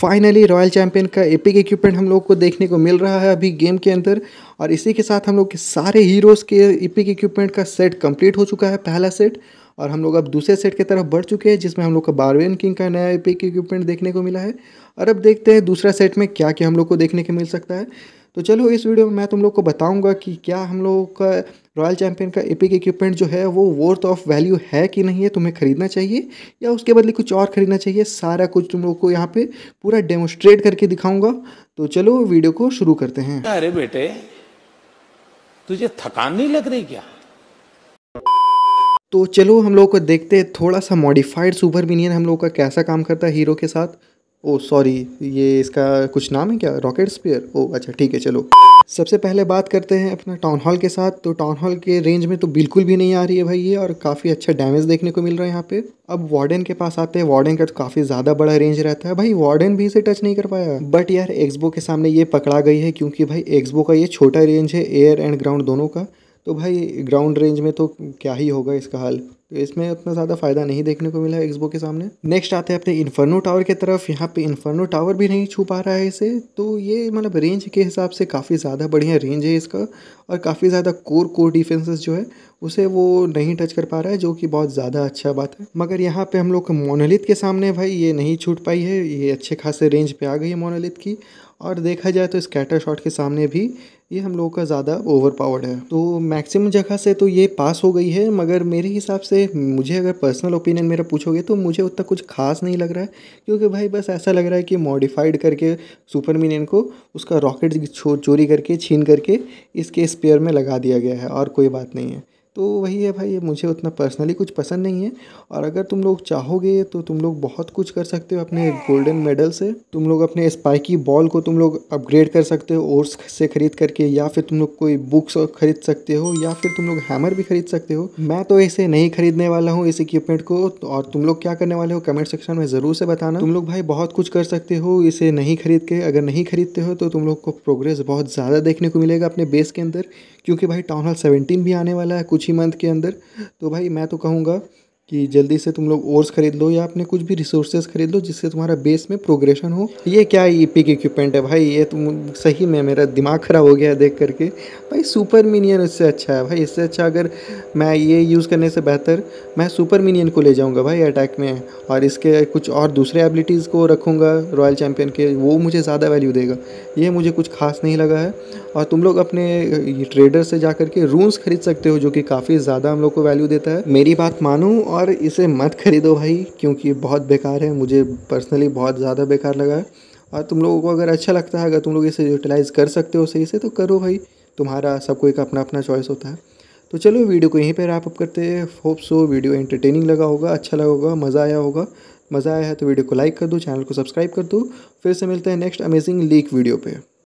finally royal champion का epic equipment हम लोग को देखने को मिल रहा है अभी गेम के अंदर और इसी के साथ हम लोग के सारे हीरोज़ के एपिक इक्विपमेंट का सेट कंप्लीट हो चुका है पहला सेट और हम लोग अब दूसरे सेट की तरफ बढ़ चुके हैं जिसमें हम लोग का बारवेन किंग का नया एपिक इक्विपमेंट देखने को मिला है और अब देखते हैं दूसरा सेट में क्या क्या हम लोग को देखने को मिल सकता है तो चलो इस वीडियो में मैं तुम लोग को बताऊंगा कि क्या हम लोग का रॉयल चैंपियन का एपिक इक्विपमेंट जो है वो वर्थ ऑफ वैल्यू है कि नहीं है तुम्हें खरीदना चाहिए या उसके बदले कुछ और खरीदना चाहिए सारा कुछ तुम लोग को यहाँ पे पूरा डेमोस्ट्रेट करके दिखाऊंगा तो चलो वीडियो को शुरू करते हैं अरे बेटे तुझे थकान नहीं लग रही क्या तो चलो हम लोग को देखते हैं थोड़ा सा मॉडिफाइड सुपर मिनियन हम लोग का कैसा काम करता है हीरो के साथ ओ सॉरी ये इसका कुछ नाम है क्या रॉकेट स्पेयर ओ अच्छा ठीक है चलो सबसे पहले बात करते हैं अपना टाउन हॉल के साथ तो टाउन हॉल के रेंज में तो बिल्कुल भी नहीं आ रही है भाई ये और काफ़ी अच्छा डैमेज देखने को मिल रहा है यहाँ पे अब वार्डन के पास आते हैं वार्डन का तो काफ़ी ज़्यादा बड़ा रेंज रहता है भाई वार्डन भी इसे टच नहीं कर पाया बट यार एक्सबो के सामने ये पकड़ा गई है क्योंकि भाई एक्सबो का ये छोटा रेंज है एयर एंड ग्राउंड दोनों का तो भाई ग्राउंड रेंज में तो क्या ही होगा इसका हाल तो इसमें उतना ज़्यादा फायदा नहीं देखने को मिला एक्सबो के सामने नेक्स्ट आते हैं अपने इन्फर्नो टावर की तरफ यहाँ पे इन्फर्नो टावर भी नहीं छू पा रहा है इसे तो ये मतलब रेंज के हिसाब से काफ़ी ज़्यादा बढ़िया रेंज है इसका और काफ़ी ज़्यादा कोर कोर डिफेंसेस जो है उसे वो नहीं टच कर पा रहा है जो कि बहुत ज़्यादा अच्छा बात है मगर यहाँ पर हम लोग मोनोलिथ के सामने भाई ये नहीं छूट पाई है ये अच्छे खासे रेंज पर आ गई है मोनोलिथ की और देखा जाए तो स्कैटर शॉट के सामने भी ये हम लोगों का ज़्यादा ओवर पावर्ड है तो मैक्सिमम जगह से तो ये पास हो गई है मगर मेरे हिसाब से से मुझे अगर पर्सनल ओपिनियन मेरा पूछोगे तो मुझे उतना कुछ खास नहीं लग रहा है क्योंकि भाई बस ऐसा लग रहा है कि मॉडिफाइड करके मिनियन को उसका रॉकेट चोरी करके छीन करके इसके स्पेयर में लगा दिया गया है और कोई बात नहीं है तो वही है भाई मुझे उतना पर्सनली कुछ पसंद नहीं है और अगर तुम लोग चाहोगे तो तुम लोग बहुत कुछ कर सकते हो अपने गोल्डन मेडल से तुम लोग अपने स्पाइकी बॉल को तुम लोग अपग्रेड कर सकते हो ओर्स से खरीद करके या फिर तुम लोग कोई बुक्स खरीद सकते हो या फिर तुम लोग हैमर भी खरीद सकते हो मैं तो इसे नहीं खरीदने वाला हूँ इस इक्विपमेंट को और तुम लोग क्या करने वाले हो कमेंट सेक्शन में ज़रूर से बताना तुम लोग भाई बहुत कुछ कर सकते हो इसे नहीं खरीद के अगर नहीं खरीदते हो तो तुम लोग को प्रोग्रेस बहुत ज़्यादा देखने को मिलेगा अपने बेस के अंदर क्योंकि भाई टाउन हॉल सेवेंटीन भी आने वाला है कुछ ही मंथ के अंदर तो भाई मैं तो कहूँगा कि जल्दी से तुम लोग ओर्स खरीद लो या अपने कुछ भी रिसोर्सेज खरीद लो जिससे तुम्हारा बेस में प्रोग्रेशन हो ये क्या ई पिक इक्विपमेंट है भाई ये तुम सही में मेरा दिमाग ख़राब हो गया देख करके भाई सुपर मिनियन इससे अच्छा है भाई इससे अच्छा अगर मैं ये यूज़ करने से बेहतर मैं सुपर मिनियन को ले जाऊँगा भाई अटैक में और इसके कुछ और दूसरे एबिलिटीज़ को रखूँगा रॉयल चैम्पियन के वो मुझे ज़्यादा वैल्यू देगा ये मुझे कुछ खास नहीं लगा है और तुम लोग अपने ट्रेडर से जा करके रूम्स खरीद सकते हो जो कि काफ़ी ज़्यादा हम लोग को वैल्यू देता है मेरी बात मानूँ और और इसे मत खरीदो भाई क्योंकि बहुत बेकार है मुझे पर्सनली बहुत ज़्यादा बेकार लगा है और तुम लोगों को अगर अच्छा लगता है अगर तुम लोग इसे यूटिलाइज़ कर सकते हो सही से तो करो भाई तुम्हारा सबको एक अपना अपना चॉइस होता है तो चलो वीडियो को यहीं पर आप अप करते हैं होप सो वीडियो एंटरटेनिंग लगा होगा अच्छा लगा होगा मज़ा आया होगा मज़ा आया है तो वीडियो को लाइक कर दो चैनल को सब्सक्राइब कर दो फिर से मिलते हैं नेक्स्ट अमेजिंग लीक वीडियो पर